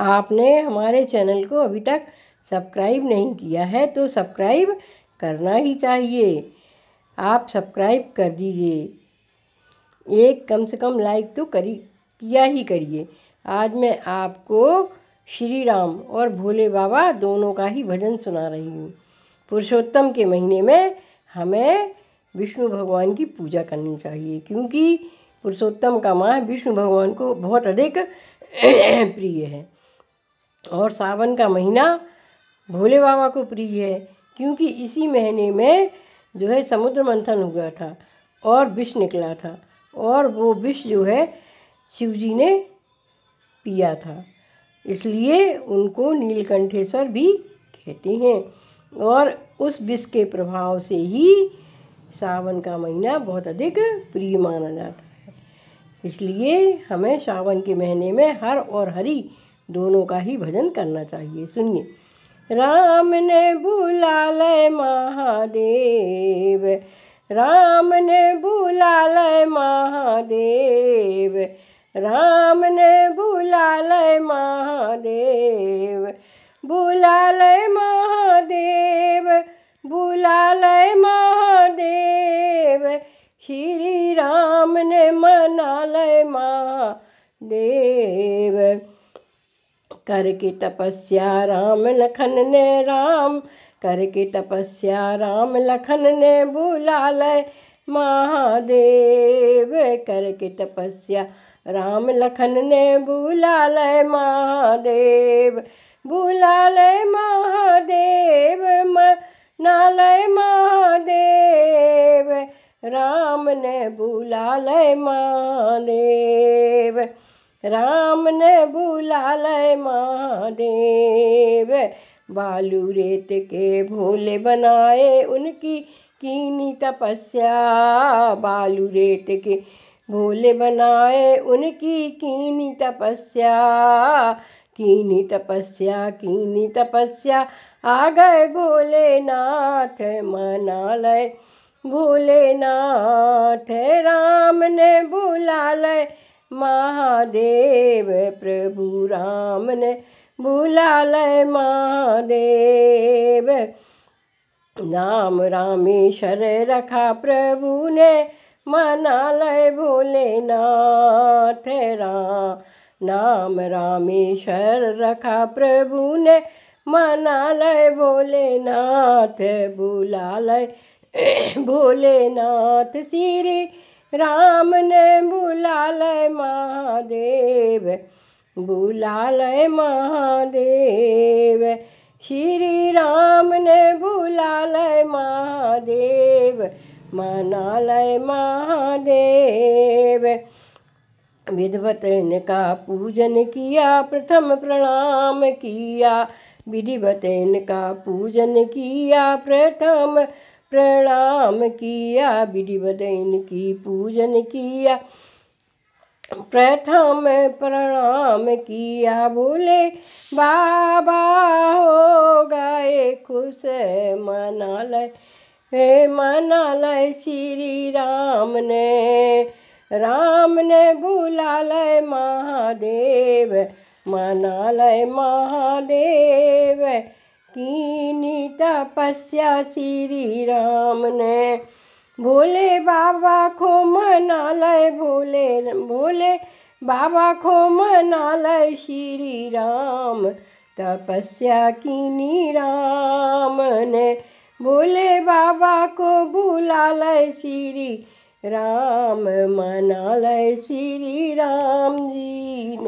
आपने हमारे चैनल को अभी तक सब्सक्राइब नहीं किया है तो सब्सक्राइब करना ही चाहिए आप सब्सक्राइब कर दीजिए एक कम से कम लाइक तो करी किया ही करिए आज मैं आपको श्री राम और भोले बाबा दोनों का ही भजन सुना रही हूँ पुरुषोत्तम के महीने में हमें विष्णु भगवान की पूजा करनी चाहिए क्योंकि पुरुषोत्तम का माह विष्णु भगवान को बहुत अधिक प्रिय है और सावन का महीना भोले बाबा को प्रिय है क्योंकि इसी महीने में जो है समुद्र मंथन हुआ था और विष निकला था और वो विष जो है शिव जी ने पिया था इसलिए उनको नीलकंठेश्वर भी कहते हैं और उस विष के प्रभाव से ही सावन का महीना बहुत अधिक प्रिय माना जाता है इसलिए हमें सावन के महीने में हर और हरी दोनों का ही भजन करना चाहिए सुनिए राम ने बुला लय महादेव राम ने बुला लय महादेव राम ने बुला लय महादेव बुला लय महादेव बुला लय महादेव श्री राम ने मना लय महादेव कर की तपस्या राम लखन ने राम कर की तपस्या राम लखन ने बुला लय महादेव कर की तपस्या राम लखन ने बुला लय महादेव बुला लय महादेव मनालय महादेव राम ने बुला लय महादेव राम ने बुला लय महादेव बालू रेत के भोले बनाए उनकी कीनी तपस्या बालू रेत के भोले बनाए उनकी कीनी तपस्या कीनी तपस्या कीनी तपस्या आ गए भोलेनाथ मना लय भोलेनाथ राम ने बुला लय महादेव प्रभु राम ने बुला लय महादेव नाम रामेश्वर रखा प्रभु ने मना लय भोलेनाथ राम नाम रामेश्वर रखा प्रभु ने मना लय भोलेनाथ बुला लय भोलेनाथ श्री राम ने बुला लय महादेव बुला लय महादेव श्री राम ने बुला लय महादेव मना लय महादेव विधवत का पूजन किया प्रथम प्रणाम किया विधिवत का पूजन किया प्रथम प्रणाम किया विधि इनकी की पूजन किया प्रथम प्रणाम किया बोले बाबा हो गए खुश मनालय हे मनालय श्री राम ने राम ने लय महादेव मनालय महादेव कीनी तपस्या श्री राम ने भोले बाबा खो मना लय भोले भोले बाबा खो मना लय श्री राम तपस्या कीनी राम ने भोले बाबा को बुला लय श्री राम मना लय श्री राम जी ने